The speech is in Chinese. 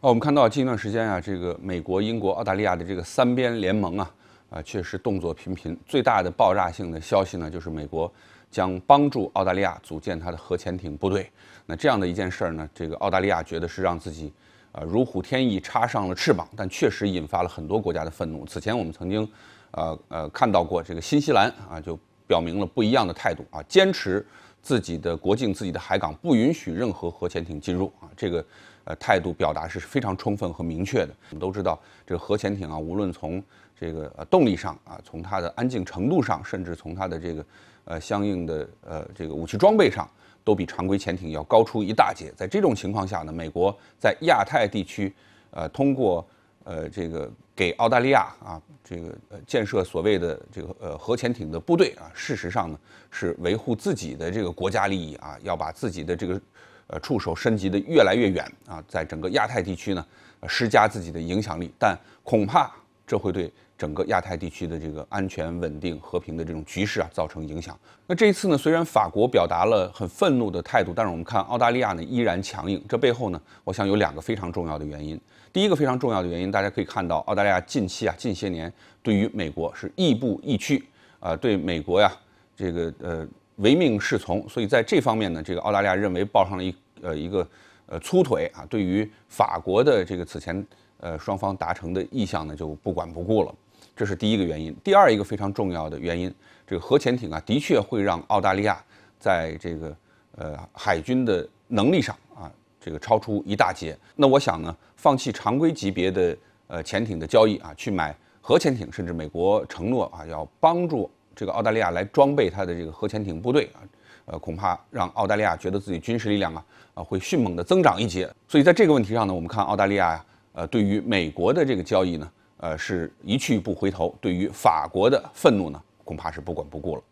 啊，我们看到近一段时间啊，这个美国、英国、澳大利亚的这个三边联盟啊，啊，确实动作频频。最大的爆炸性的消息呢，就是美国将帮助澳大利亚组建它的核潜艇部队。那这样的一件事儿呢，这个澳大利亚觉得是让自己啊如虎添翼，插上了翅膀，但确实引发了很多国家的愤怒。此前我们曾经，呃呃，看到过这个新西兰啊，就表明了不一样的态度啊，坚持。自己的国境、自己的海港不允许任何核潜艇进入啊！这个呃态度表达是非常充分和明确的。我们都知道，这个核潜艇啊，无论从这个呃动力上啊，从它的安静程度上，甚至从它的这个呃相应的呃这个武器装备上，都比常规潜艇要高出一大截。在这种情况下呢，美国在亚太地区，呃，通过。呃，这个给澳大利亚啊，这个呃，建设所谓的这个呃核潜艇的部队啊，事实上呢是维护自己的这个国家利益啊，要把自己的这个呃触手升级的越来越远啊，在整个亚太地区呢施加自己的影响力，但恐怕。这会对整个亚太地区的这个安全稳定、和平的这种局势啊造成影响。那这一次呢，虽然法国表达了很愤怒的态度，但是我们看澳大利亚呢依然强硬。这背后呢，我想有两个非常重要的原因。第一个非常重要的原因，大家可以看到，澳大利亚近期啊，近些年对于美国是亦步亦趋啊，对美国呀这个呃唯命是从。所以在这方面呢，这个澳大利亚认为抱上了一呃一个呃粗腿啊，对于法国的这个此前。呃，双方达成的意向呢，就不管不顾了，这是第一个原因。第二一个非常重要的原因，这个核潜艇啊，的确会让澳大利亚在这个呃海军的能力上啊，这个超出一大截。那我想呢，放弃常规级别的呃潜艇的交易啊，去买核潜艇，甚至美国承诺啊要帮助这个澳大利亚来装备它的这个核潜艇部队啊，呃，恐怕让澳大利亚觉得自己军事力量啊啊会迅猛的增长一截。所以在这个问题上呢，我们看澳大利亚呀。呃，对于美国的这个交易呢，呃，是一去不回头；对于法国的愤怒呢，恐怕是不管不顾了。